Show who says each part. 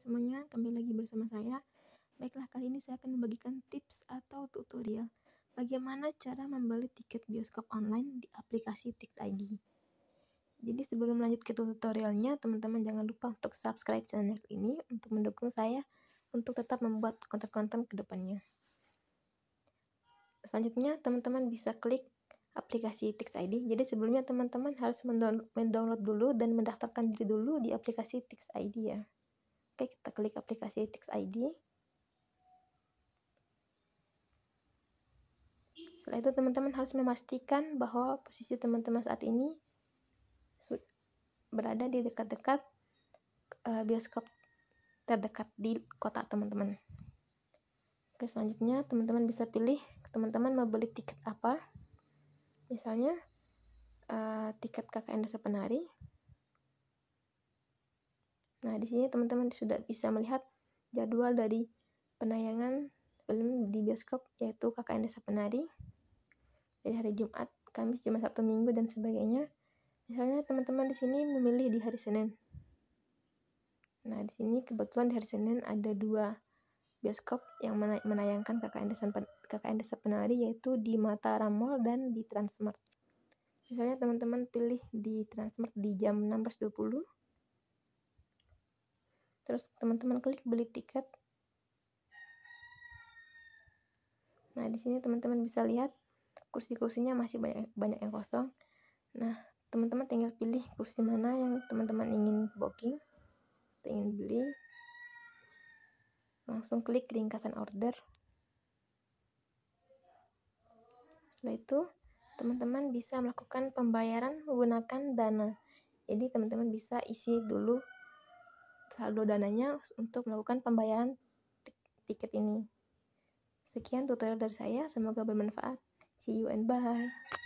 Speaker 1: semuanya, kembali lagi bersama saya. Baiklah, kali ini saya akan membagikan tips atau tutorial bagaimana cara membeli tiket bioskop online di aplikasi id Jadi sebelum lanjut ke tutorialnya, teman-teman jangan lupa untuk subscribe channel ini untuk mendukung saya untuk tetap membuat konten-konten kedepannya. Selanjutnya, teman-teman bisa klik aplikasi tiket ID. Jadi sebelumnya teman-teman harus mendownload dulu dan mendaftarkan diri dulu di aplikasi tiket ID ya. Oke kita klik aplikasi Tix ID setelah itu teman-teman harus memastikan bahwa posisi teman-teman saat ini berada di dekat-dekat eh, bioskop terdekat di kota teman-teman oke selanjutnya teman-teman bisa pilih teman-teman mau beli tiket apa misalnya uh, tiket KKN Desa Penari Nah, di sini teman-teman sudah bisa melihat jadwal dari penayangan film di bioskop yaitu KKN Desa Penari dari hari Jumat, Kamis, Jumat, Sabtu, Minggu dan sebagainya. Misalnya teman-teman di sini memilih di hari Senin. Nah, di sini kebetulan di hari Senin ada dua bioskop yang menayangkan KKN Desa, KKN Desa Penari yaitu di Mataram Mall dan di Transmart. Misalnya teman-teman pilih di Transmart di jam 16.20 terus teman-teman klik beli tiket nah di sini teman-teman bisa lihat kursi-kursinya masih banyak banyak yang kosong nah teman-teman tinggal pilih kursi mana yang teman-teman ingin booking ingin beli langsung klik ringkasan order setelah itu teman-teman bisa melakukan pembayaran menggunakan dana jadi teman-teman bisa isi dulu saldo dananya untuk melakukan pembayaran tiket ini. Sekian tutorial dari saya, semoga bermanfaat. See you and bye.